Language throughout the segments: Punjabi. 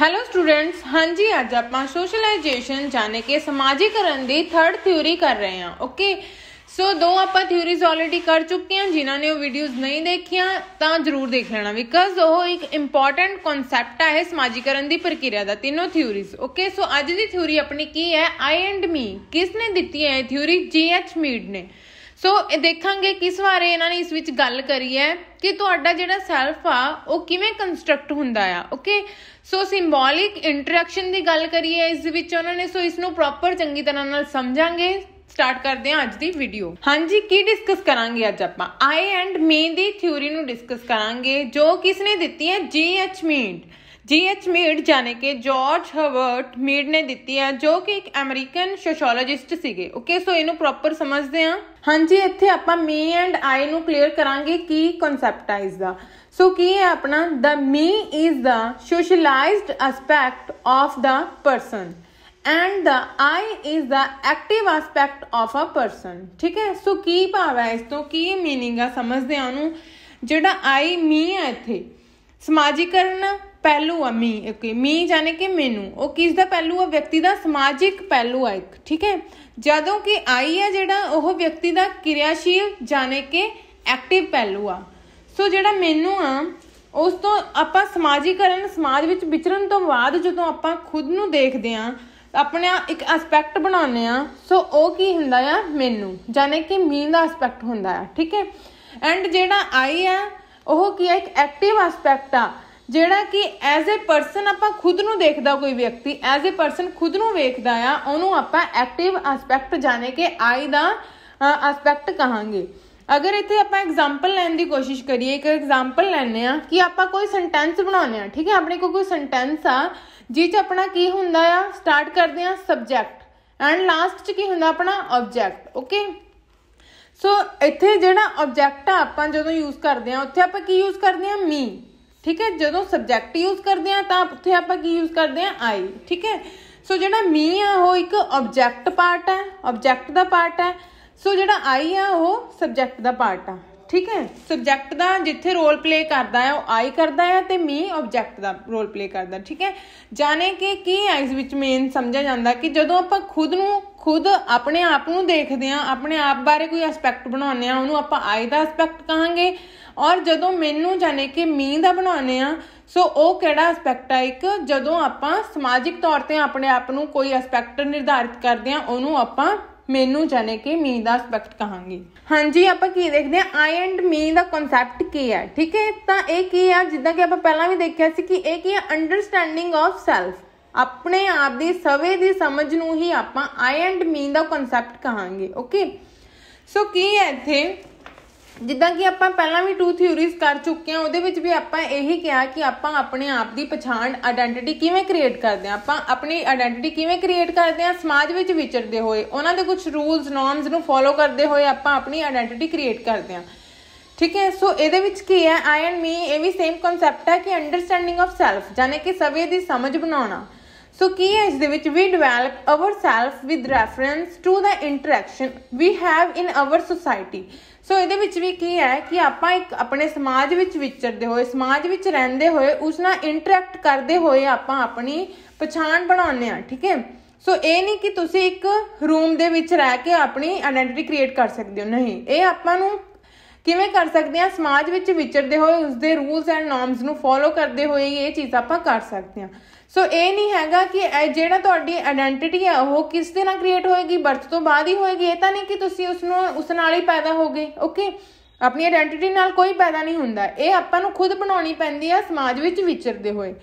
ਹੈਲੋ ਸਟੂਡੈਂਟਸ ਹਾਂਜੀ ਅੱਜ ਆਪਾਂ ਸੋਸ਼ਲਾਈਜੇਸ਼ਨ ਜਾਣੇ ਕੇ ਸਮਾਜੀਕਰਨ ਦੀ ਥਰਡ ਥਿਊਰੀ ਕਰ ਰਹੇ ਹਾਂ ਓਕੇ ਸੋ ਦੋ ਆਪਾਂ ਥਿਊਰੀਜ਼ ਆਲਰੇਡੀ ਕਰ ਚੁੱਕੇ ਹਾਂ ਜਿਨ੍ਹਾਂ ਨੇ ਉਹ ਵੀਡੀਓਜ਼ ਨਹੀਂ ਦੇਖੀਆਂ ਤਾਂ ਜਰੂਰ ਦੇਖ ਲੈਣਾ ਬਿਕਾਜ਼ ਉਹ ਇੱਕ ਇੰਪੋਰਟੈਂਟ ਕਨਸੈਪਟ ਹੈ ਸਮਾਜੀਕਰਨ ਦੀ ਪ੍ਰਕਿਰਿਆ ਦਾ ਤਿੰਨੋਂ ਥਿਊਰੀਜ਼ ਓਕੇ ਸੋ ਅੱਜ ਦੀ ਥਿਊਰੀ ਆਪਣੀ ਕੀ ਹੈ ਆਈ ਐਂਡ ਮੀ ਕਿਸ ਨੇ ਦਿੱਤੀ ਹੈ ਥਿਊਰੀ ਜੀ ਐਚ ਮੀਡ ਨੇ ਸੋ ਇਹ ਦੇਖਾਂਗੇ ਕਿਸ ਬਾਰੇ ਇਹਨਾਂ ਨੇ ਇਸ ਵਿੱਚ ਗੱਲ ਕਰੀ ਹੈ ਕਿ ਤੁਹਾਡਾ ਜਿਹੜਾ ਸੈਲਫ ਆ ਉਹ ਕਿਵੇਂ ਕੰਸਟਰਕਟ ਹੁੰਦਾ ਆ ਓਕੇ ਸੋ ਸਿੰਬੋਲਿਕ ਇੰਟਰੈਕਸ਼ਨ ਦੀ ਗੱਲ ਕਰੀਏ ਇਸ ਵਿੱਚ ਉਹਨਾਂ ਨੇ ਸੋ ਇਸ ਨੂੰ ਪ੍ਰੋਪਰ ਚੰਗੀ ਤਰ੍ਹਾਂ ਨਾਲ ਸਮਝਾਂਗੇ ਸਟਾਰਟ ਕਰਦੇ ਹਾਂ ਅੱਜ ਦੀ ਵੀਡੀਓ ਹਾਂਜੀ ਕੀ ਡਿਸਕਸ ਕਰਾਂਗੇ ਅੱਜ ਆਪਾਂ ਆਈ ਐਂਡ ਮੀ ਦੀ ਥਿਊਰੀ ਨੂੰ ਡਿਸਕਸ ਕਰਾਂਗੇ ਜੋ ਕਿਸ ਨੇ ਦਿੱਤੀ ਹੈ ਜੀ ਐਚ ਮੀਡ ਜੀ ਐਚ ਮੀਡ ਜਾਣੇ ਕਿ ਜਾਰਜ ਹਵਰਟ ਮੀਡ ਨੇ ਦਿੱਤੀ ਆ ਜੋ ਕਿ ਇੱਕ ਅਮਰੀਕਨ ਸੋਸ਼ੀਓਲੋਜਿਸਟ ਸੀਗੇ ਓਕੇ ਸੋ ਇਹਨੂੰ ਪ੍ਰੋਪਰ ਸਮਝਦੇ ਆ ਹਾਂਜੀ ਇੱਥੇ ਆਪਾਂ ਮੀ ਐਂਡ ਆਈ ਨੂੰ ਕਲੀਅਰ ਕਰਾਂਗੇ ਕੀ ਕਨਸੈਪਟ ਹੈ ਇਸ ਦਾ ਸੋ ਕੀ ਹੈ ਆਪਣਾ the me is the socialised aspect of the person and the I is the active aspect of a person ਠੀਕ ਹੈ ਸੋ ਕੀ ਭਾਵ ਹੈ ਇਸ ਤੋਂ ਕੀ ਮੀਨਿੰਗ ਆ ਸਮਝਦੇ ਆ ਉਹਨੂੰ ਜਿਹੜਾ ਆਈ ਮੀ ਹੈ ਇੱਥੇ ਸਮਾਜੀਕਰਨ ਪਹਿਲੂ ਆ ਮੀ ਓਕੇ ਮੀ ਜਾਨੇ ਕਿ ਮੈਨੂੰ ਉਹ ਕਿਸ ਦਾ ਪਹਿਲੂ ਆ ਵਿਅਕਤੀ ਦਾ ਸਮਾਜਿਕ ਪਹਿਲੂ ਆ ਇੱਕ ਠੀਕ ਹੈ ਜਦੋਂ ਕਿ ਆਈ ਆ ਜਿਹੜਾ ਉਹ ਵਿਅਕਤੀ ਦਾ ਕਿਰਿਆਸ਼ੀਲ ਜਾਨੇ ਕਿ ਐਕਟਿਵ ਪਹਿਲੂ ਆ ਸੋ ਜਿਹੜਾ ਮੈਨੂੰ ਆ ਉਸ ਤੋਂ ਆਪਾਂ ਸਮਾਜੀਕਰਨ ਸਮਾਜ ਵਿੱਚ ਵਿਚਰਨ ਤੋਂ ਬਾਅਦ ਜਦੋਂ ਆਪਾਂ ਖੁਦ ਨੂੰ ਦੇਖਦੇ ਆ ਆਪਣਾ ਇੱਕ ਐਸਪੈਕਟ ਬਣਾਉਂਦੇ ਆ ਸੋ ਉਹ ਕੀ ਹੁੰਦਾ ਆ ਮੈਨੂੰ ਜਾਨੇ ਕਿ ਮੀਨ ਦਾ ਐਸਪੈਕਟ ਹੁੰਦਾ ਆ ਠੀਕ ਹੈ ਐਂਡ ਜਿਹੜਾ ਆਈ ਆ ਉਹ ਕੀ ਆ ਇੱਕ ਐਕਟਿਵ ਐਸਪੈਕਟ ਆ ਜਿਹੜਾ ਕਿ ਐਜ਼ ਅ ਪਰਸਨ ਆਪਾਂ ਖੁਦ ਨੂੰ ਦੇਖਦਾ ਕੋਈ ਵਿਅਕਤੀ ਐਜ਼ ਅ ਪਰਸਨ ਖੁਦ ਨੂੰ ਵੇਖਦਾ ਆ ਉਹਨੂੰ ਆਪਾਂ ਐਕਟਿਵ ਐਸਪੈਕਟ ਜਾਣੇ ਕਿ ਆਈ ਦਾ ਐਸਪੈਕਟ ਕਹਾਂਗੇ ਅਗਰ ਇੱਥੇ ਆਪਾਂ ਐਗਜ਼ਾਮਪਲ ਲੈਣ ਦੀ ਕੋਸ਼ਿਸ਼ ਕਰੀਏ ਇੱਕ ਐਗਜ਼ਾਮਪਲ ਲੈਣੇ ਆ ਕਿ ਆਪਾਂ ਕੋਈ ਸੈਂਟੈਂਸ ਬਣਾਉਣੇ ਆ ਠੀਕ ਹੈ ਆਪਣੇ ਕੋਲ ਕੋਈ ਸੈਂਟੈਂਸ ਆ ਜਿਹ ਚ ਆਪਣਾ ਕੀ ਹੁੰਦਾ ਆ ਸਟਾਰਟ ਕਰਦੇ ਆ ਸਬਜੈਕਟ ਐਂਡ ਲਾਸਟ ਚ ਕੀ ਹੁੰਦਾ ਆਪਣਾ ਆਬਜੈਕਟ ਓਕੇ ਸੋ ਇੱਥੇ ਜਿਹੜਾ ਆਬਜੈਕਟ ਆ ਆਪਾਂ ਜਦੋਂ ਯੂਜ਼ ਕਰਦੇ ਆ ਉੱਥੇ ਆਪਾਂ ਕੀ ਯੂਜ਼ ਕਰਦੇ ਆ ਮੀ ਠੀਕ ਹੈ ਜਦੋਂ ਸਬਜੈਕਟ ਯੂਜ਼ ਕਰਦੇ ਆ ਤਾਂ ਉੱਥੇ ਆਪਾਂ ਕੀ ਯੂਜ਼ ਕਰਦੇ ਆ ਆਈ ਠੀਕ ਹੈ ਸੋ ਜਿਹੜਾ ਮੀ ਆ ਉਹ ਇੱਕ ਆਬਜੈਕਟ ਪਾਰਟ ਹੈ ਆਬਜੈਕਟ ਦਾ ਪਾਰਟ ਹੈ ਸੋ ਜਿਹੜਾ ਆਈ ਆ ਉਹ ਸਬਜੈਕਟ ਦਾ ਪਾਰਟ ਆ ਠੀਕ ਹੈ ਸਬਜੈਕਟ ਦਾ ਜਿੱਥੇ ਰੋਲ ਪਲੇ ਕਰਦਾ ਹੈ ਉਹ ਆਈ ਕਰਦਾ ਹੈ ਤੇ ਮੀ ਆਬਜੈਕਟ ਦਾ ਰੋਲ ਪਲੇ ਕਰਦਾ ਠੀਕ ਹੈ ਜਾਣੇ ਕਿ ਕੀ ਇਸ ਵਿੱਚ ਮੇਨ ਸਮਝਿਆ ਜਾਂਦਾ ਕਿ ਜਦੋਂ ਆਪਾਂ ਖੁਦ ਨੂੰ ਖੁਦ ਆਪਣੇ ਆਪ ਨੂੰ ਦੇਖਦੇ ਆ ਆਪਣੇ ਆਪ ਬਾਰੇ ਕੋਈ ਐਸਪੈਕਟ ਬਣਾਉਂਦੇ ਆ ਉਹਨੂੰ ਆਪਾਂ ਆਈ ਦਾ ਐਸਪੈਕਟ ਕਹਾਂਗੇ ਔਰ ਜਦੋਂ ਮੈਨੂੰ ਜਾਣੇ ਕਿ ਮੀਂਹ ਦਾ ਬਣਾਉਨੇ ਆ ਸੋ ਉਹ ਕਿਹੜਾ ਐਸਪੈਕਟ ਆ ਇੱਕ ਜਦੋਂ ਆਪਾਂ ਸਮਾਜਿਕ ਤੌਰ ਤੇ ਆਪਣੇ ਆਪ ਨੂੰ ਕੋਈ ਐਸਪੈਕਟ ਨਿਰਧਾਰਿਤ ਕਰਦੇ ਆ ਉਹਨੂੰ ਆਪਾਂ ਮੈਨੂੰ ਜਾਣੇ ਕਿ ਮੀ ਦਾ ਐਸਪੈਕਟ ਕਹਾਂਗੇ ਹਾਂਜੀ ਆਪਾਂ ਕੀ ਦੇਖਦੇ ਆ ਆਈ ਐਂਡ ਮੀ ਦਾ ਕਨਸੈਪਟ ਕੀ ਹੈ ਠੀਕ ਹੈ ਤਾਂ ਇਹ ਕੀ ਆ ਜਿੱਦਾਂ ਕਿ ਆਪਾਂ ਪਹਿਲਾਂ ਵੀ ਦੇਖਿਆ ਸੀ ਕਿ ਇਹ ਕੀ ਹੈ ਅੰਡਰਸਟੈਂਡਿੰਗ ਆਫ ਸੈਲਫ ਆਪਣੇ ਆਪ ਦੀ ਸਵੇ ਦੀ ਸਮਝ ਨੂੰ ਹੀ ਆਪਾਂ ਆਈ ਐਂਡ ਮੀ ਦਾ ਕਨਸੈਪਟ ਕਹਾਂਗੇ ਓਕੇ ਸੋ ਕੀ ਹੈ ਇੱਥੇ ਜਿੱਦਾਂ ਕਿ ਆਪਾਂ ਪਹਿਲਾਂ ਵੀ ਟੂ ਥਿਊਰੀਜ਼ ਕਰ ਚੁੱਕੇ ਹਾਂ ਉਹਦੇ ਵਿੱਚ ਵੀ ਆਪਾਂ ਇਹੀ ਕਿਹਾ ਕਿ ਆਪਾਂ ਆਪਣੇ ਆਪ ਦੀ ਪਛਾਣ ਆਇਡੈਂਟੀਟੀ ਕਿਵੇਂ ਕ੍ਰੀਏਟ ਕਰਦੇ ਆ ਆਪਾਂ ਆਪਣੀ ਆਇਡੈਂਟੀਟੀ ਕਿਵੇਂ ਕ੍ਰੀਏਟ ਕਰਦੇ ਆ ਸਮਾਜ ਵਿੱਚ ਵਿਚਰਦੇ ਹੋਏ ਉਹਨਾਂ ਦੇ ਕੁਝ ਰੂਲਸ ਨਾਰਮਸ ਨੂੰ ਫੋਲੋ ਕਰਦੇ ਹੋਏ ਆਪਾਂ ਆਪਣੀ ਆਇਡੈਂਟੀਟੀ ਕ੍ਰੀਏਟ ਕਰਦੇ ਆ ਠੀਕ ਹੈ ਸੋ ਇਹਦੇ ਵਿੱਚ ਕੀ ਹੈ ਆਈ ਐਂਡ ਮੀ ਇਹ ਵੀ ਸੇਮ ਕਨਸੈਪਟ ਹੈ ਕਿ ਅੰਡਰਸਟੈਂਡਿੰਗ ਆਫ ਸੈਲਫ ਜਾਨੇ ਕਿ ਸਵੇ ਦੀ ਸਮਝ ਬਣਾਉਣਾ ਸੋ ਕੀ ਹੈ ਇਸ ਦੇ ਵਿੱਚ ਵੀ develop self with reference to the interaction we have in our society so ਇਹਦੇ ਵਿੱਚ ਵੀ ਕੀ ਹੈ ਕਿ ਆਪਾਂ ਇੱਕ ਆਪਣੇ ਸਮਾਜ ਵਿੱਚ ਵਿਚਰਦੇ ਹੋਏ ਸਮਾਜ ਵਿੱਚ ਰਹਿੰਦੇ ਹੋਏ ਉਸ ਨਾਲ ਇੰਟਰੈਕਟ ਕਰਦੇ ਹੋਏ ਆਪਾਂ ਆਪਣੀ ਪਛਾਣ ਬਣਾਉਂਦੇ ਆ ਠੀਕ ਹੈ ਸੋ ਇਹ ਨਹੀਂ ਕਿ ਤੁਸੀਂ ਇੱਕ ਰੂਮ ਦੇ ਵਿੱਚ ਰਹਿ ਕੇ ਆਪਣੀ ਆਇਡੈਂਟੀਟੀ ਕ੍ਰੀਏਟ ਕਰ ਸਕਦੇ ਹੋ ਨਹੀਂ ਇਹ ਆਪਾਂ ਨੂੰ ਕਿਵੇਂ ਕਰ ਸਕਦੇ ਹਾਂ ਸਮਾਜ ਵਿੱਚ ਵਿਚਰਦੇ ਹੋਏ ਉਸ ਦੇ ਰੂਲਸ ਐਂਡ ਨਾਰਮਸ ਨੂੰ ਫੋਲੋ ਕਰਦੇ ਹੋਏ ਇਹ ਚੀਜ਼ ਆਪਾਂ ਕਰ ਸਕਦੇ ਹਾਂ ਸੋ ਇਹ ਨਹੀਂ ਹੈਗਾ ਕਿ ਇਹ ਜਿਹੜਾ ਤੁਹਾਡੀ ਆਇਡੈਂਟੀਟੀ ਹੈ ਉਹ ਕਿਸ ਦੇ ਨਾਲ ਕ੍ਰੀਏਟ ਹੋਏਗੀ ਬਰਥ ਤੋਂ ਬਾਅਦ ਹੀ ਹੋਏਗੀ ਇਹ ਤਾਂ ਨਹੀਂ ਕਿ ਤੁਸੀਂ ਉਸ ਨੂੰ ਉਸ ਨਾਲ ਹੀ ਪੈਦਾ ਹੋਗੇ ਓਕੇ ਆਪਣੀ ਆਇਡੈਂਟੀਟੀ ਨਾਲ ਕੋਈ ਪੈਦਾ ਨਹੀਂ ਹੁੰਦਾ ਇਹ ਆਪਾਂ ਨੂੰ ਖੁਦ ਬਣਾਉਣੀ ਪੈਂਦੀ ਹੈ ਸਮਾਜ ਵਿੱਚ ਵਿਚਰਦੇ ਹੋਏ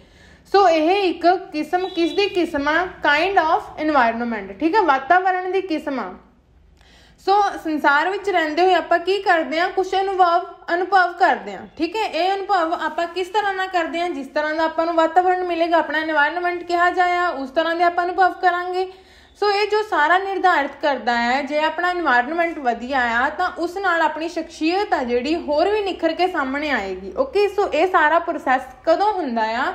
ਸੋ ਇਹ ਇੱਕ ਕਿਸਮ ਕਿਸ ਦੀ ਕਿਸਮਾਂ ਕਾਈਂਡ ਆਫ এনवायरमेंट ਠੀਕ ਹੈ ਵਾਤਾਵਰਣ ਦੀ ਕਿਸਮਾਂ ਸੋ ਸੰਸਾਰ ਵਿੱਚ ਰਹਿੰਦੇ ਹੋਏ ਆਪਾਂ ਕੀ ਕਰਦੇ ਆ ਕੁਝ ਅਨੁਭਵ ਅਨੁਭਵ ਕਰਦੇ ਆ ਠੀਕ ਹੈ ਇਹ ਅਨੁਭਵ ਆਪਾਂ ਕਿਸ ਤਰ੍ਹਾਂ ਨਾਲ ਕਰਦੇ ਆ ਜਿਸ ਤਰ੍ਹਾਂ ਦਾ ਆਪਾਂ ਨੂੰ ਵਾਤਾਵਰਣ ਮਿਲੇਗਾ ਆਪਣਾ এনवायरमेंट ਕਿਹਾ ਜਾਇਆ ਉਸ ਤਰ੍ਹਾਂ ਦੇ ਆਪਾਂ ਅਨੁਭਵ ਕਰਾਂਗੇ ਸੋ ਇਹ ਜੋ ਸਾਰਾ ਨਿਰਧਾਰਿਤ ਕਰਦਾ ਹੈ ਜੇ ਆਪਣਾ এনवायरमेंट ਵਧੀਆ ਆ ਤਾਂ ਉਸ ਨਾਲ ਆਪਣੀ ਸ਼ਖਸੀਅਤ ਆ ਜਿਹੜੀ ਹੋਰ ਵੀ ਨਿਖਰ ਕੇ ਸਾਹਮਣੇ ਆਏਗੀ ਓਕੇ ਸੋ ਇਹ ਸਾਰਾ ਪ੍ਰੋਸੈਸ ਕਦੋਂ ਹੁੰਦਾ ਆ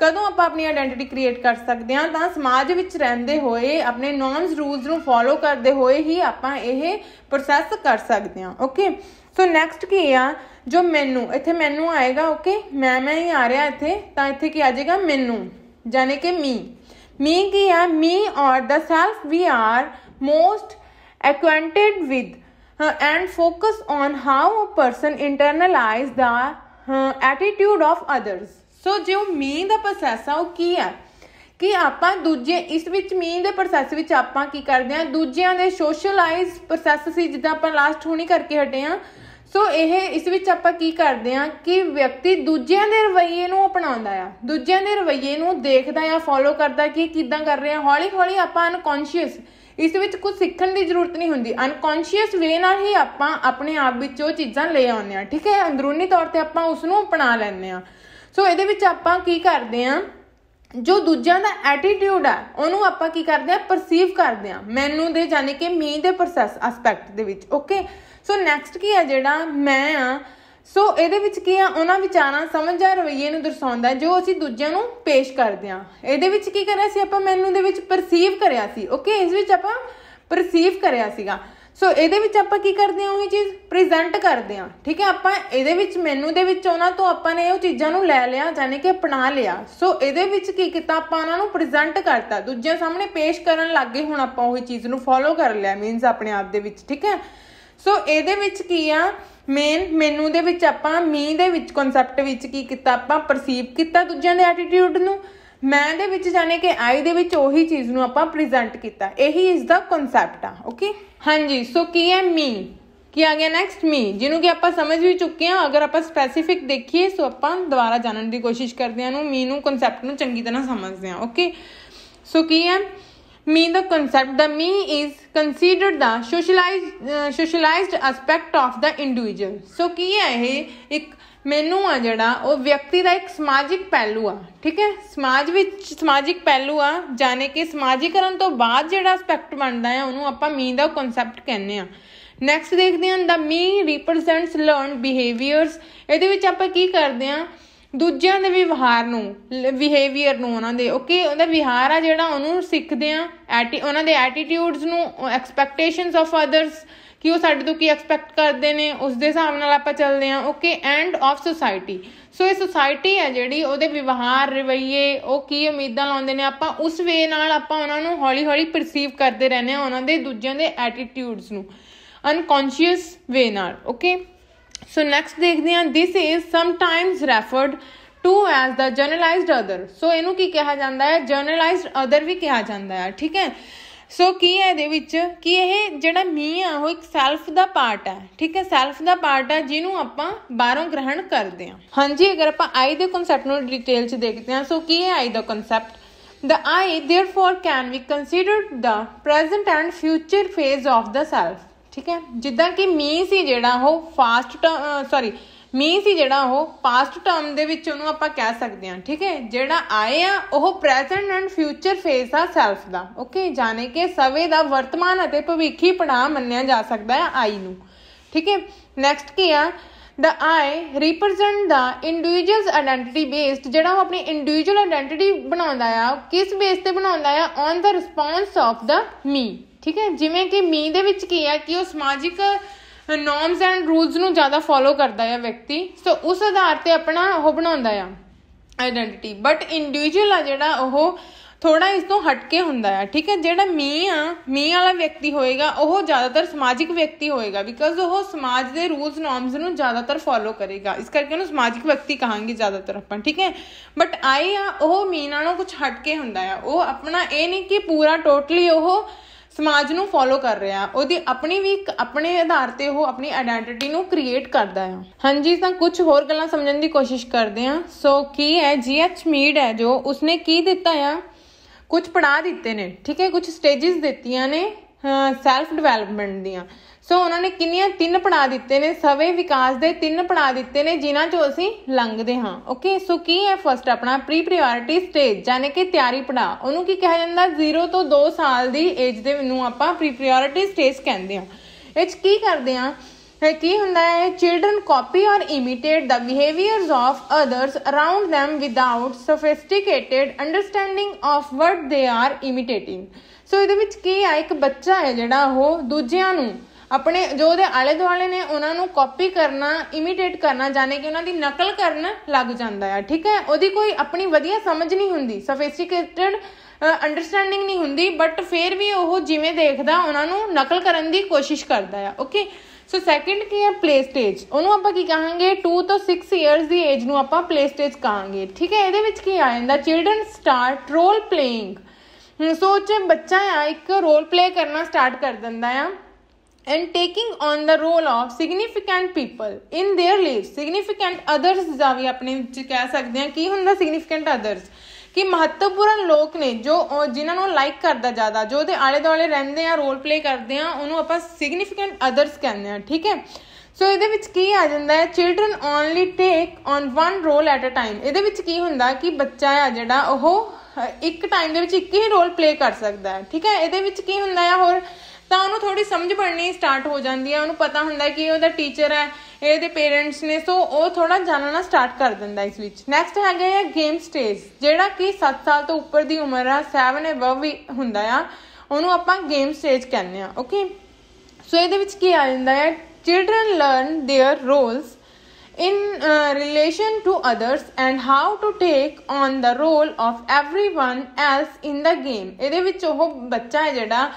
ਕਦੋਂ ਆਪਾਂ ਆਪਣੀ ਆਇਡੈਂਟੀਟੀ ਕ੍ਰੀਏਟ ਕਰ ਸਕਦੇ ਹਾਂ ਤਾਂ ਸਮਾਜ ਵਿੱਚ ਰਹਿੰਦੇ ਹੋਏ ਆਪਣੇ ਨੋਰਮਸ ਰੂਲਸ ਨੂੰ ਫੋਲੋ ਕਰਦੇ ਹੋਏ ਹੀ ਆਪਾਂ ਇਹ ਪ੍ਰੋਸੈਸ ਕਰ ਸਕਦੇ ਹਾਂ ਓਕੇ ਸੋ ਨੈਕਸਟ ਕੀ ਆ ਜੋ ਮੈਨੂੰ ਇੱਥੇ ਮੈਨੂੰ ਆਏਗਾ ਓਕੇ ਮੈਂ ਮੈਂ ਹੀ ਆ ਰਿਹਾ ਇੱਥੇ ਤਾਂ ਇੱਥੇ ਕੀ ਆ ਜਾਏਗਾ ਮੈਨੂੰ ਜਾਨੇ ਕਿ ਮੀ ਮੀ ਕੀ ਆ me or the self we are most acquainted with and focus on how a person internalize the attitude of attitude so you mean the process ਆ ਉਹ ਕੀ ਆ ਕਿ ਆਪਾਂ ਦੂਜੇ ਇਸ ਵਿੱਚ ਮੀਨ ਦੇ ਪ੍ਰੋਸੈਸ ਵਿੱਚ ਆਪਾਂ ਕੀ ਕਰਦੇ ਆ ਦੂਜਿਆਂ ਦੇ ਸੋਸ਼ਲਾਈਜ਼ ਪ੍ਰੋਸੈਸ ਸੀ ਜਿੱਦਾਂ ਆਪਾਂ ਲਾਸਟ ਹੁਣੀ ਕਰਕੇ ਹਟੇ ਆ ਸੋ ਇਹ ਇਸ ਵਿੱਚ ਆਪਾਂ ਕੀ ਕਰਦੇ ਆ ਕਿ ਵਿਅਕਤੀ ਦੂਜਿਆਂ ਦੇ ਰਵਈਏ ਨੂੰ ਅਪਣਾਉਂਦਾ ਆ ਦੂਜਿਆਂ ਦੇ ਰਵਈਏ ਨੂੰ ਦੇਖਦਾ ਆ ਫੋਲੋ ਕਰਦਾ ਕਿ ਕਿਦਾਂ ਕਰ ਰਹੇ ਆ ਹੌਲੀ ਹੌਲੀ ਆਪਾਂ ਅਨਕੌਂਸ਼ੀਅਸ ਇਸ ਵਿੱਚ ਕੁਝ ਸਿੱਖਣ ਦੀ ਜ਼ਰੂਰਤ ਨਹੀਂ ਹੁੰਦੀ ਅਨਕੌਂਸ਼ੀਅਸ ਵੇ ਨਾਲ ਹੀ ਆਪਾਂ ਆਪਣੇ ਆਪ ਵਿੱਚ ਉਹ ਚੀਜ਼ਾਂ ਲੈ ਆਉਂਦੇ ਆ ਠੀਕ ਹੈ ਅੰਦਰੂਨੀ ਤੌਰ ਤੇ ਆਪਾਂ ਉਸ ਨੂੰ ਅਪਣਾ ਲੈਂਦੇ ਆ ਸੋ ਇਹਦੇ ਵਿੱਚ ਆਪਾਂ ਕੀ ਕਰਦੇ ਆ ਜੋ ਦੂਜਿਆਂ ਦਾ ਐਟੀਟਿਊਡ ਆ ਉਹਨੂੰ ਆਪਾਂ ਕੀ ਕਰਦੇ ਆ ਪਰਸੀਵ ਕਰਦੇ ਆ ਮੈਨੂੰ ਦੇ ਜਾਨੇ ਕਿ ਮੀ ਦੇ ਪ੍ਰੋਸੈਸ ਐਸਪੈਕਟ ਦੇ ਵਿੱਚ ਓਕੇ ਸੋ ਨੈਕਸਟ ਕੀ ਆ ਜਿਹੜਾ ਮੈਂ ਆ ਸੋ ਇਹਦੇ ਵਿੱਚ ਕੀ ਆ ਉਹਨਾਂ ਵਿਚਾਰਾਂ ਸਮਝ ਜਾਂ ਰਵਈਏ ਨੂੰ ਦਰਸਾਉਂਦਾ ਜੋ ਅਸੀਂ ਦੂਜਿਆਂ ਨੂੰ ਪੇਸ਼ ਕਰਦੇ ਆ ਇਹਦੇ ਵਿੱਚ ਕੀ ਕਰਿਆ ਸੀ ਆਪਾਂ ਮੈਨੂੰ ਦੇ ਵਿੱਚ ਪਰਸੀਵ ਕਰਿਆ ਸੀ ਓਕੇ ਇਸ ਵਿੱਚ ਆਪਾਂ ਪਰਸੀਵ ਕਰਿਆ ਸੀਗਾ ਸੋ ਇਹਦੇ ਵਿੱਚ ਆਪਾਂ ਕੀ ਕਰਦੇ ਹਾਂ ਉਹ ਚੀਜ਼ ਪ੍ਰੈਜ਼ੈਂਟ ਕਰਦੇ ਹਾਂ ਠੀਕ ਹੈ ਆਪਾਂ ਇਹਦੇ ਵਿੱਚ ਮੈਨੂ ਦੇ ਵਿੱਚ ਉਹਨਾਂ ਤੋਂ ਆਪਾਂ ਨੇ ਉਹ ਚੀਜ਼ਾਂ ਨੂੰ ਲੈ ਲਿਆ ਜਾਨੀ ਕਿ ਅਪਣਾ ਲਿਆ ਸੋ ਇਹਦੇ ਵਿੱਚ ਕੀ ਕੀਤਾ ਆਪਾਂ ਉਹਨਾਂ ਨੂੰ ਪ੍ਰੈਜ਼ੈਂਟ ਕਰਤਾ ਦੂਜਿਆਂ ਸਾਹਮਣੇ ਪੇਸ਼ ਕਰਨ ਲੱਗੇ ਹੁਣ ਆਪਾਂ ਉਹ ਚੀਜ਼ ਨੂੰ ਫੋਲੋ ਕਰ ਲਿਆ ਮੀਨਸ ਆਪਣੇ ਆਪ ਦੇ ਵਿੱਚ ਠੀਕ ਹੈ ਸੋ ਇਹਦੇ ਵਿੱਚ ਕੀ ਆ ਮੇਨ ਮੈਨੂ ਦੇ ਵਿੱਚ ਆਪਾਂ ਮੀ ਦੇ ਵਿੱਚ ਕਨਸੈਪਟ ਵਿੱਚ ਕੀ ਕੀਤਾ ਆਪਾਂ ਪਰਸੀਵ ਕੀਤਾ ਦੂਜਿਆਂ ਦੇ ਐਟੀਟਿਊਡ ਨੂੰ ਮੈਂ ਦੇ ਵਿੱਚ ਜਾਣੇ ਕਿ ਆਈ ਦੇ ਵਿੱਚ ਉਹੀ ਚੀਜ਼ ਨੂੰ ਆਪਾਂ ਪ੍ਰੈਜ਼ੈਂਟ ਕੀਤਾ ਇਹੀ ਇਸ ਦਾ ਕਨਸੈਪਟ ਆ ਓਕੇ ਹਾਂਜੀ ਸੋ ਕੀ ਹੈ ਮੀ ਕੀ ਆ ਗਿਆ ਨੈਕਸਟ ਮੀ ਜਿਹਨੂੰ ਕਿ ਆਪਾਂ ਸਮਝ ਵੀ ਚੁੱਕੇ ਹਾਂ ਅਗਰ ਆਪਾਂ ਸਪੈਸੀਫਿਕ ਦੇਖੀਏ ਸੋ ਆਪਾਂ ਦੁਬਾਰਾ ਜਾਣਨ ਦੀ ਕੋਸ਼ਿਸ਼ ਕਰਦੇ ਹਾਂ ਨੂੰ ਮੀ ਨੂੰ ਕਨਸੈਪਟ ਨੂੰ ਚੰਗੀ ਤਰ੍ਹਾਂ ਸਮਝਦੇ ਹਾਂ ਓਕੇ ਸੋ ਕੀ ਹੈ ਮੀ ਦਾ concept the me is considered the socialized socialized aspect of the individual so ਕੀ ਹੈ ਇਹ ਇੱਕ ਮੈਨੂੰ ਆ ਜਿਹੜਾ ਉਹ ਵਿਅਕਤੀ ਦਾ ਇੱਕ ਸਮਾਜਿਕ ਪਹਿਲੂ ਆ ਠੀਕ ਹੈ ਸਮਾਜ ਵਿੱਚ ਸਮਾਜਿਕ ਪਹਿਲੂ ਆ ਜਾਣੇ ਕਿ ਸਮਾਜੀਕਰਨ ਤੋਂ ਬਾਅਦ ਜਿਹੜਾ ਐਸਪੈਕਟ ਬਣਦਾ ਹੈ ਉਹਨੂੰ ਆਪਾਂ ਮੀ ਦਾ ਕਨਸੈਪਟ ਕਹਿੰਦੇ ਆ ਨੈਕਸਟ ਦੇਖਦੇ ਹਾਂ ਦਾ ਮੀ ਰਿਪਰੈਜ਼ੈਂਟਸ ਲਰਨਡ ਬਿਹੇਵੀਅਰਸ ਇਹਦੇ ਵਿੱਚ ਆਪਾਂ ਕੀ ਕਰਦੇ ਆ ਦੂਜਿਆਂ ਦੇ ਵਿਵਹਾਰ ਨੂੰ ਬਿਹੇਵੀਅਰ ਨੂੰ ਉਹਨਾਂ ਦੇ ਓਕੇ ਉਹਦਾ ਵਿਹਾਰ ਆ ਜਿਹੜਾ ਉਹਨੂੰ ਸਿੱਖਦੇ ਆ ਉਹਨਾਂ ਦੇ ਐਟੀਟਿਊਡਸ ਨੂੰ ਐਕਸਪੈਕਟੇਸ਼ਨਸ ਆਫ ਅਦਰਸ ਕਿ ਉਹ ਸਾਡੇ ਤੋਂ ਕੀ ਐਕਸਪੈਕਟ ਕਰਦੇ ਨੇ ਉਸ ਦੇ ਹਿਸਾਬ ਨਾਲ ਆਪਾਂ ਚੱਲਦੇ ਆ okay and of society so ਇਹ ਸੋਸਾਇਟੀ ਹੈ ਜਿਹੜੀ ਉਹਦੇ ਵਿਵਹਾਰ ਰਵਈਏ ਉਹ ਕੀ ਉਮੀਦਾਂ ਲਾਉਂਦੇ ਨੇ ਆਪਾਂ ਉਸ ਵੇ ਨਾਲ ਆਪਾਂ ਉਹਨਾਂ ਨੂੰ ਹੌਲੀ-ਹੌਲੀ ਪਰਸੀਵ ਕਰਦੇ ਰਹਿੰਦੇ ਆ ਉਹਨਾਂ ਦੇ ਦੂਜਿਆਂ ਦੇ ਐਟੀਟਿਊਡਸ ਨੂੰ ਅਨਕੌਂਸ਼ੀਅਸ ਵੇ ਨਾਲ ਓਕੇ ਸੋ ਨੈਕਸਟ ਦੇਖਦੇ ਆਂ this is sometimes referred to as the generalized other so ਇਹਨੂੰ ਕੀ ਕਿਹਾ ਜਾਂਦਾ ਹੈ ਜਨਰਲਾਈਜ਼ਡ ਅਦਰ ਵੀ ਕਿਹਾ ਜਾਂਦਾ ਹੈ ਠੀਕ ਹੈ ਸੋ ਕੀ ਹੈ ਇਹਦੇ ਵਿੱਚ ਕਿ ਇਹ ਜਿਹੜਾ ਮੀ ਆ ਉਹ ਇੱਕ ਸੈਲਫ ਦਾ ਪਾਰਟ ਹੈ ਠੀਕ ਹੈ ਸੈਲਫ ਦਾ ਪਾਰਟ ਹੈ ਜਿਹਨੂੰ ਆਪਾਂ ਬਾਹਰੋਂ ਗ੍ਰਹਿਣ ਕਰਦੇ ਹਾਂ ਹਾਂਜੀ ਅਗਰ ਆਪਾਂ ਆਈ ਦੇ ਕਨਸੈਪਟ ਨੂੰ ਡਿਟੇਲ 'ਚ ਦੇਖਦੇ ਹਾਂ ਸੋ ਕੀ ਹੈ ਆਈ ਦਾ concept the I therefore can we consider the present and future phase of the self ਠੀਕ ਹੈ ਜਿੱਦਾਂ ਕਿ ਮੀ ਸੀ ਜਿਹੜਾ ਉਹ ਫਾਸਟ ਸੌਰੀ ਮੀਨਸ ਹੀ ਜਿਹੜਾ ਉਹ ਪਾਸਟ ਟਰਮ ਦੇ ਵਿੱਚ ਉਹਨੂੰ ਆਪਾਂ ਕਹਿ ਸਕਦੇ ਹਾਂ ਠੀਕ ਹੈ ਜਿਹੜਾ ਆਏ ਆ ਉਹ ਪ੍ਰੈਜ਼ੈਂਟ ਐਂਡ ਫਿਊਚਰ ਫੇਸ ਆ ਸੈਲਫ ਦਾ ਓਕੇ ਜਾਣੇ ਕਿ ਸਵੇ ਦਾ ਵਰਤਮਾਨ ਅਤੇ ਭਵਿੱਖੀ ਪੜਾਅ ਮੰਨਿਆ ਜਾ ਸਕਦਾ ਹੈ ਆਈ ਨੂੰ ਠੀਕ ਹੈ ਨੈਕਸਟ ਕੀ ਆ the I represent the individual's identity based ਜਿਹੜਾ ਉਹ ਆਪਣੀ ਇੰਡੀਵਿਜੂਅਲ ਆਇਡੈਂਟੀਟੀ ਬਣਾਉਂਦਾ ਆ ਕਿਸ ਬੇਸ ਤੇ ਬਣਾਉਂਦਾ ਆ on the response of the me ਠੀਕ ਹੈ ਜਿਵੇਂ ਕਿ ਮੀ ਦੇ ਵਿੱਚ ਕੀ ਆ ਕਿ ਉਹ ਸਮਾਜਿਕ ਨਾਰਮਸ ਐਂਡ ਰੂਲਸ ਨੂੰ ਜ਼ਿਆਦਾ ਫੋਲੋ ਕਰਦਾ ਹੈ ਵਿਅਕਤੀ ਸੋ ਉਸ ਆਧਾਰ ਤੇ ਆਪਣਾ ਉਹ ਬਣਾਉਂਦਾ ਆ ਆਇਡੈਂਟੀਟੀ ਬਟ ਇੰਡੀਵਿਜੂਅਲ ਆ ਜਿਹੜਾ ਉਹ ਥੋੜਾ ਇਸ ਤੋਂ ਹਟ ਕੇ ਹੁੰਦਾ ਹੈ ਠੀਕ ਹੈ ਜਿਹੜਾ ਮੀ ਆ ਮੀ ਵਾਲਾ ਵਿਅਕਤੀ ਹੋਏਗਾ ਉਹ ਜ਼ਿਆਦਾਤਰ ਸਮਾਜਿਕ ਵਿਅਕਤੀ ਹੋਏਗਾ ਬਿਕਾਜ਼ ਉਹ ਸਮਾਜ ਦੇ ਰੂਲਸ ਨਾਰਮਸ ਨੂੰ ਜ਼ਿਆਦਾਤਰ ਫੋਲੋ ਕਰੇਗਾ ਇਸ ਕਰਕੇ ਉਹਨੂੰ ਸਮਾਜਿਕ ਵਿਅਕਤੀ ਕਹਾਂਗੇ ਜ਼ਿਆਦਾਤਰ ਆਪਾਂ ਠੀਕ ਹੈ ਬਟ ਆਈ ਆ ਉਹ ਮੀ ਨਾਲੋਂ ਕੁਝ ਹਟ ਕੇ ਹੁੰਦਾ ਆ ਉਹ ਆਪਣਾ ਇਹ ਨਹੀਂ ਕਿ ਪੂਰਾ ਟੋਟਲੀ ਉਹ ਸਮਾਜ ਨੂੰ ਫੋਲੋ ਕਰ ਰਿਹਾ ਉਹਦੀ ਆਪਣੀ ਵੀ ਆਪਣੇ ਆਧਾਰ ਤੇ ਉਹ ਆਪਣੀ ਆਇਡੈਂਟੀਟੀ ਨੂੰ ਕ੍ਰੀਏਟ ਕਰਦਾ ਹੈ ਹਾਂਜੀ ਤਾਂ ਕੁਝ ਹੋਰ ਗੱਲਾਂ ਸਮਝਣ ਦੀ ਕੋਸ਼ਿਸ਼ ਕਰਦੇ ਹਾਂ ਸੋ ਕੀ ਹੈ ਜੀਐਚ ਮੀਡ ਹੈ ਜੋ ਉਸਨੇ ਕੀ ਦਿੱਤਾ ਆ ਕੁਝ ਪੜਾ ਦਿੱਤੇ ਨੇ ਠੀਕ ਹੈ ਕੁਝ ਸਟੇजेस ਦਿੱਤੀਆਂ ਨੇ ਸੈਲਫ ਡਿਵੈਲਪਮੈਂਟ ਦੀਆਂ ਸੋ ਉਹਨਾਂ ਨੇ ਕਿੰਨੀਆਂ ਤਿੰਨ ਪੜਾ ਦਿੱਤੇ ਨੇ ਸਵੇ ਵਿਕਾਸ ਦੇ ਤਿੰਨ ਪੜਾ ਦਿੱਤੇ ਨੇ ਜਿਨ੍ਹਾਂ ਚੋਂ ਅਸੀਂ ਲੰਘਦੇ ਹਾਂ ਓਕੇ ਸੋ ਕੀ ਹੈ ਫਸਟ ਆਪਣਾ ਪ੍ਰੀ ਪ੍ਰਾਇੋਰਟੀ ਸਟੇਜ ਯਾਨੀ ਕਿ ਤਿਆਰੀ ਪੜਾ ਉਹਨੂੰ ਕੀ ਕਿਹਾ ਜਾਂਦਾ 0 ਤੋਂ 2 ਸਾਲ ਦੀ ਏਜ ਦੇ ਨੂੰ ਆਪਾਂ ਪ੍ਰੀ ਪ੍ਰਾਇੋਰਟੀ ਸਟੇਜ ਕਹਿੰਦੇ ਹਾਂ ਇਹ ਕੀ ਕਰਦੇ ਆ ਹੈ ਕੀ ਹੁੰਦਾ ਹੈ children copy or imitate the behaviours of others around them without sophisticated understanding of what they are ਇਮਿਟੇਟਿੰਗ ਸੋ ਇਹਦੇ ਵਿੱਚ ਕੀ ਆ ਇੱਕ ਬੱਚਾ ਹੈ ਜਿਹੜਾ ਉਹ ਦੂਜਿਆਂ ਨੂੰ ਆਪਣੇ ਜੋ ਉਹਦੇ ਆਲੇ ਦੁਆਲੇ ਨੇ ਉਹਨਾਂ ਨੂੰ ਕਾਪੀ ਕਰਨਾ ਇਮੀਟੇਟ ਕਰਨਾ ਜਾਣੇ ਕਿ ਉਹਨਾਂ ਦੀ ਨਕਲ ਕਰਨ ਲੱਗ ਜਾਂਦਾ ਹੈ ਠੀਕ ਹੈ ਉਹਦੀ ਕੋਈ ਆਪਣੀ ਵਧੀਆ ਸਮਝ ਨਹੀਂ ਹੁੰਦੀ ਸਫਿਸਟੀਕੇਟਡ ਅੰਡਰਸਟੈਂਡਿੰਗ ਨਹੀਂ ਹੁੰਦੀ ਬਟ ਫੇਰ ਵੀ ਉਹ ਜਿਵੇਂ ਦੇਖਦਾ ਉਹਨਾਂ ਨੂੰ ਨਕਲ ਕਰਨ ਦੀ ਕੋਸ਼ਿਸ਼ ਕਰਦਾ ਆ ਓਕੇ ਸੋ ਸੈਕਿੰਡ ਕੀ ਹੈ ਪਲੇ ਸਟੇਜ ਉਹਨੂੰ ਆਪਾਂ ਕੀ ਕਹਾਂਗੇ 2 ਤੋਂ 6 ਇਅਰਸ ਦੀ ਏਜ ਨੂੰ ਆਪਾਂ ਪਲੇ ਸਟੇਜ ਕਹਾਂਗੇ ਠੀਕ ਹੈ ਇਹਦੇ ਵਿੱਚ ਕੀ ਆ ਜਾਂਦਾ ਚਿਲड्रन ਸਟਾਰਟ ਰੋਲ ਪਲੇਇੰਗ ਸੋਚੇ ਬੱਚਾ ਆ ਇੱਕ ਰੋਲ ਪਲੇ ਕਰਨਾ ਸਟਾਰਟ ਕਰ ਦਿੰਦਾ ਆ and taking on the role of significant people in their lives significant others ਦਾ ਵੀ ਆਪਣੇ ਵਿੱਚ ਕਹਿ ਸਕਦੇ ਆ ਕੀ ਹੁੰਦਾ ਸਿਗਨੀਫੀਕੈਂਟ others ਕਿ ਮਹੱਤਵਪੂਰਨ ਲੋਕ ਨੇ ਜੋ ਜਿਨ੍ਹਾਂ ਨੂੰ ਲਾਈਕ ਕਰਦਾ ਜ਼ਿਆਦਾ ਜੋ ਉਹਦੇ ਆਲੇ ਦੁਆਲੇ ਰਹਿੰਦੇ ਆ ਰੋਲ ਪਲੇ ਕਰਦੇ ਆ ਉਹਨੂੰ ਆਪਾਂ ਸਿਗਨੀਫੀਕੈਂਟ ਅਦਰਸ ਕਹਿੰਦੇ ਆ ਠੀਕ ਹੈ ਸੋ ਇਹਦੇ ਵਿੱਚ ਕੀ ਆ ਜਾਂਦਾ ਹੈ children only take on one role at a time ਇਹਦੇ ਵਿੱਚ ਕੀ ਹੁੰਦਾ ਕਿ ਬੱਚਾ ਆ ਜਿਹੜਾ ਉਹ ਇੱਕ ਟਾਈਮ ਦੇ ਵਿੱਚ ਇੱਕ ਹੀ ਰੋਲ ਪਲੇ ਕਰ ਸਕਦਾ ਹੈ ਠੀਕ ਹੈ ਇਹਦੇ ਵਿੱਚ ਕੀ ਹੁੰਦਾ ਹੈ ਹੋਰ ਤਾਂ ਉਹਨੂੰ ਥੋੜੀ ਸਮਝ ਬਣਨੀ ਸਟਾਰਟ ਹੋ ਜਾਂਦੀ ਹੈ ਉਹਨੂੰ ਪਤਾ ਹੁੰਦਾ ਕਿ ਉਹਦਾ ਟੀਚਰ ਹੈ ਇਹਦੇ ਪੇਰੈਂਟਸ ਨੇ ਸੋ ਉਹ ਥੋੜਾ ਜਾਣਨਾ ਸਟਾਰਟ ਕਰ ਦਿੰਦਾ ਇਸ ਵਿੱਚ ਨੈਕਸਟ ਹੈਗਾ ਹੈ ਗੇਮ ਸਟੇਜ ਜਿਹੜਾ ਕਿ 7 ਸਾਲ ਤੋਂ ਉੱਪਰ ਦੀ ਉਮਰ ਆ 7 ਅਬਵ ਵੀ ਹੁੰਦਾ ਆ ਉਹਨੂੰ ਆਪਾਂ ਗੇਮ ਸਟੇਜ ਕਹਿੰਦੇ ਆ ਓਕੇ ਸੋ ਇਹਦੇ ਵਿੱਚ ਕੀ ਆ ਜਾਂਦਾ ਹੈ children learn their roles in relation to others and how to take on the role of everyone else in the game ਇਹਦੇ ਵਿੱਚ ਉਹ ਬੱਚਾ ਹੈ ਜਿਹੜਾ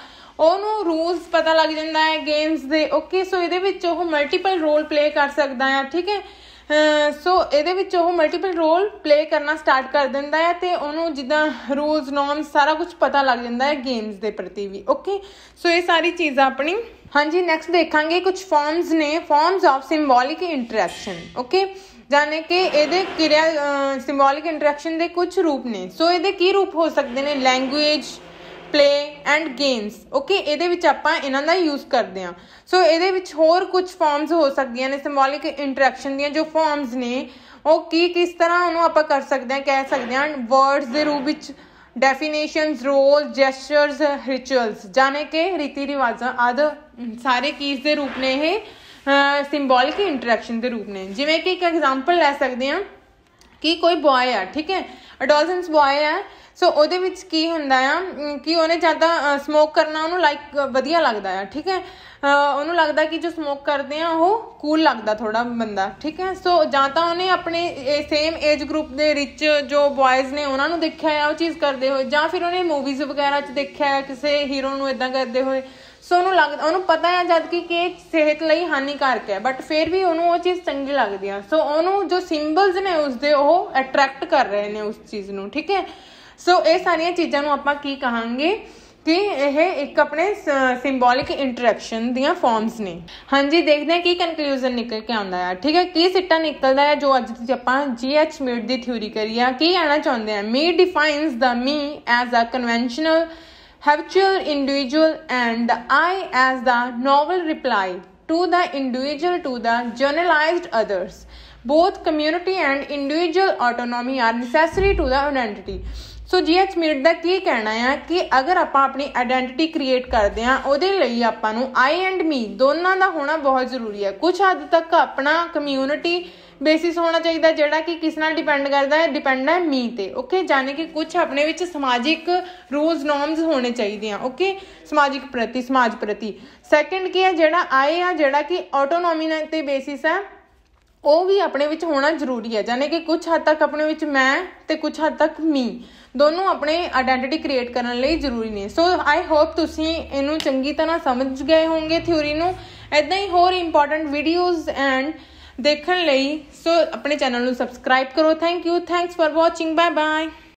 ਉਹਨੂੰ ਰੂਲਸ ਪਤਾ ਲੱਗ ਜਾਂਦਾ ਹੈ ਗੇਮਸ ਦੇ ਓਕੇ ਸੋ ਇਹਦੇ ਵਿੱਚ ਉਹ ਮਲਟੀਪਲ ਰੋਲ ਪਲੇ ਕਰ ਸਕਦਾ ਹੈ ਠੀਕ ਹੈ ਸੋ ਇਹਦੇ ਵਿੱਚ ਉਹ ਮਲਟੀਪਲ ਰੋਲ ਪਲੇ ਕਰਨਾ ਸਟਾਰਟ ਕਰ ਦਿੰਦਾ ਹੈ ਤੇ ਉਹਨੂੰ ਜਿੱਦਾਂ ਰੂਲਸ ਨੋਰਮਸ ਸਾਰਾ ਕੁਝ ਪਤਾ ਲੱਗ ਜਾਂਦਾ ਹੈ ਗੇਮਸ ਦੇ ਪ੍ਰਤੀ ਵੀ ਓਕੇ ਸੋ ਇਹ ਸਾਰੀ ਚੀਜ਼ਾਂ ਆਪਣੀ ਹਾਂਜੀ ਨੈਕਸਟ ਦੇਖਾਂਗੇ ਕੁਝ ਫਾਰਮਸ ਨੇ forms of symbolic interaction okay ਜਾਨੇ ਕਿ ਇਹਦੇ ਕਿਰਿਆ ਸਿੰਬੋਲਿਕ ਇੰਟਰੈਕਸ਼ਨ ਦੇ ਕੁਝ ਰੂਪ ਨੇ ਸੋ ਇਹਦੇ ਕੀ ਰੂਪ ਹੋ ਸਕਦੇ ਨੇ language play and games okay ਇਹਦੇ ਵਿੱਚ ਆਪਾਂ ਇਹਨਾਂ ਦਾ ਯੂਜ਼ ਕਰਦੇ ਆ ਸੋ ਇਹਦੇ ਵਿੱਚ ਹੋਰ ਕੁਝ ਫਾਰਮਸ ਹੋ ਸਕਦੀਆਂ ਨੇ ਸਿੰਬੋਲਿਕ ਇੰਟਰੈਕਸ਼ਨ ਦੀਆਂ ਜੋ ਫਾਰਮਸ ਨੇ ਉਹ ਕੀ ਕਿਸ ਤਰ੍ਹਾਂ ਉਹਨੂੰ ਆਪਾਂ ਕਰ ਸਕਦੇ ਆ ਕਹਿ ਸਕਦੇ ਆ ਵਰਡਸ ਦੇ ਰੂਪ ਵਿੱਚ ਡੈਫੀਨੇਸ਼ਨਸ ਰੋਲ ਜੈਸਚਰਸ ਰਿਚੁਅਲਸ ਜਾਣੇ ਕਿ ਰੀਤੀ ਰਿਵਾਜਾਂ ਆਦ ਸਾਰੇ ਕੀਸ ਦੇ ਰੂਪ ਨੇ ਇਹ ਸਿੰਬੋਲਿਕ ਇੰਟਰੈਕਸ਼ਨ ਦੇ ਰੂਪ ਨੇ ਜਿਵੇਂ ਕਿ ਇੱਕ ਐਗਜ਼ਾਮਪਲ ਲੈ ਸਕਦੇ ਆ ਕਿ ਕੋਈ ਬੁਆਏ ਆ ਠੀਕ ਹੈ ਅਡੋਲਸੈਂਸ ਬੁਆਏ ਆ ਸੋ ਉਹਦੇ ਵਿੱਚ ਕੀ ਹੁੰਦਾ ਆ ਕਿ ਉਹਨੇ ਜਿਆਦਾ ਸਮੋਕ ਕਰਨਾ ਉਹਨੂੰ ਲਾਈਕ ਵਧੀਆ ਲੱਗਦਾ ਆ ਠੀਕ ਹੈ ਉਹਨੂੰ ਲੱਗਦਾ ਕਿ ਜੋ ਸਮੋਕ ਕਰਦੇ ਆ ਉਹ ਕੂਲ ਲੱਗਦਾ ਥੋੜਾ ਬੰਦਾ ਠੀਕ ਹੈ ਸੋ ਜਾਂ ਤਾਂ ਉਹਨੇ ਆਪਣੇ ਸੇਮ ਏਜ ਗਰੁੱਪ ਦੇ ਰਿਚ ਜੋ ਬॉयਜ਼ ਨੇ ਉਹਨਾਂ ਨੂੰ ਦੇਖਿਆ ਆ ਉਹ ਚੀਜ਼ ਕਰਦੇ ਹੋਏ ਜਾਂ ਫਿਰ ਉਹਨੇ ਮੂਵੀਜ਼ ਵਗੈਰਾ 'ਚ ਦੇਖਿਆ ਆ ਕਿਸੇ ਹੀਰੋ ਨੂੰ ਇਦਾਂ ਕਰਦੇ ਹੋਏ ਸੋ ਉਹਨੂੰ ਲੱਗਦਾ ਉਹਨੂੰ ਪਤਾ ਹੈ ਜਦ ਕਿ ਇਹ ਸਿਹਤ ਲਈ ਹਾਨੀਕਾਰਕ ਹੈ ਬਟ ਫਿਰ ਵੀ ਉਹਨੂੰ ਉਹ ਚੀਜ਼ ਚੰਗੀ ਲੱਗਦੀ ਆ ਸੋ ਉਹਨੂੰ ਜੋ ਸਿੰਬਲਸ ਨੇ ਉਸਦੇ ਉਹ ਅਟਰੈਕਟ ਕਰ ਰਹੇ ਨੇ ਉਸ ਚੀਜ਼ ਨੂੰ ਠੀਕ ਹੈ ਸੋ ਇਹ ਸਾਰੀਆਂ ਚੀਜ਼ਾਂ ਨੂੰ ਆਪਾਂ ਕੀ ਕਹਾਂਗੇ ਕਿ ਇਹ ਇੱਕ ਆਪਣੇ ਸਿੰਬੋਲਿਕ ਇੰਟਰੈਕਸ਼ਨ ਦੀਆਂ ਫਾਰਮਸ ਨੇ ਹਾਂਜੀ ਦੇਖਦੇ ਹਾਂ ਕੀ ਕਨਕਲੂਜਨ ਨਿਕਲ ਕੇ ਆਉਂਦਾ ਹੈ ਠੀਕ ਹੈ ਕੀ ਸਿੱਟਾ ਨਿਕਲਦਾ ਹੈ ਜੋ ਅੱਜ ਤੁਸੀਂ ਆਪਾਂ ਜੀ ਐਚ ਮਿਡ ਦੀ ਥਿਊਰੀ ਕਰੀਆ ਕੀ ਆਣਾ ਚਾਹੁੰਦੇ ਆ me defines the me as a conventional habitual individual and the I as the novel reply to the individual to the generalized others both community and individual autonomy are necessary to the identity so H Mead ਦਾ ਕੀ ਕਹਿਣਾ ਹੈ ਕਿ ਅਗਰ ਆਪਾਂ ਆਪਣੀ ਆਇਡੈਂਟੀਟੀ ਕ੍ਰੀਏਟ ਕਰਦੇ ਆ ਉਹਦੇ ਲਈ ਆਪਾਂ ਨੂੰ ਆਈ ਐਂਡ ਮੀ ਦੋਨਾਂ ਦਾ ਹੋਣਾ ਬਹੁਤ ਜ਼ਰੂਰੀ ਹੈ ਕੁਝ ਹੱਦ ਤੱਕ ਆਪਣਾ ਕਮਿਊਨਿਟੀ ਬੇਸਿਸ ਹੋਣਾ ਚਾਹੀਦਾ ਜਿਹੜਾ ਕਿ ਕਿਸ ਨਾਲ ਡਿਪੈਂਡ ਕਰਦਾ ਹੈ ਡਿਪੈਂਡ ਹੈ ਮੀ ਤੇ ਓਕੇ ਜਾਨੇ ਕਿ ਕੁਝ ਆਪਣੇ ਵਿੱਚ ਸਮਾਜਿਕ ਰੂਲਸ ਨਾਰਮਸ ਹੋਣੇ ਚਾਹੀਦੇ ਆ ਓਕੇ ਸਮਾਜਿਕ ਪ੍ਰਤੀ ਸਮਾਜ ਪ੍ਰਤੀ ਸੈਕੰਡ ਕੀ ਹੈ ਜਿਹੜਾ ਆਏ ਆ ਜਿਹੜਾ ਕਿ ਆਟੋਨੋਮੀ ਤੇ ਬੇਸਿਸ ਹੈ ਉਹ ਵੀ ਆਪਣੇ ਵਿੱਚ ਹੋਣਾ ਜ਼ਰੂਰੀ ਹੈ ਜਾਨੇ ਕਿ ਕੁਝ ਹੱਦ ਤੱਕ ਆਪਣੇ ਵਿੱਚ ਮੈਂ ਤੇ ਕੁਝ ਹੱਦ ਤੱਕ ਮੀ ਦੋਨੋਂ ਆਪਣੇ ਆਇਡੈਂਟੀਟੀ ਕ੍ਰੀਏਟ ਕਰਨ ਲਈ ਜ਼ਰੂਰੀ ਨੇ ਸੋ ਆਈ ਹੋਪ ਤੁਸੀਂ ਇਹਨੂੰ ਚੰਗੀ ਤਰ੍ਹਾਂ ਸਮਝ ਗਏ ਹੋਵੋਗੇ ਥਿਉਰੀ ਨੂੰ ਐਦਾਂ ਹੀ ਹੋਰ ਇੰਪੋਰਟੈਂਟ ਵੀਡੀਓਜ਼ ਐਂਡ ਦੇਖਣ ਲਈ ਸੋ ਆਪਣੇ ਚੈਨਲ ਨੂੰ ਸਬਸਕ੍ਰਾਈਬ ਕਰੋ thank you thanks for watching bye bye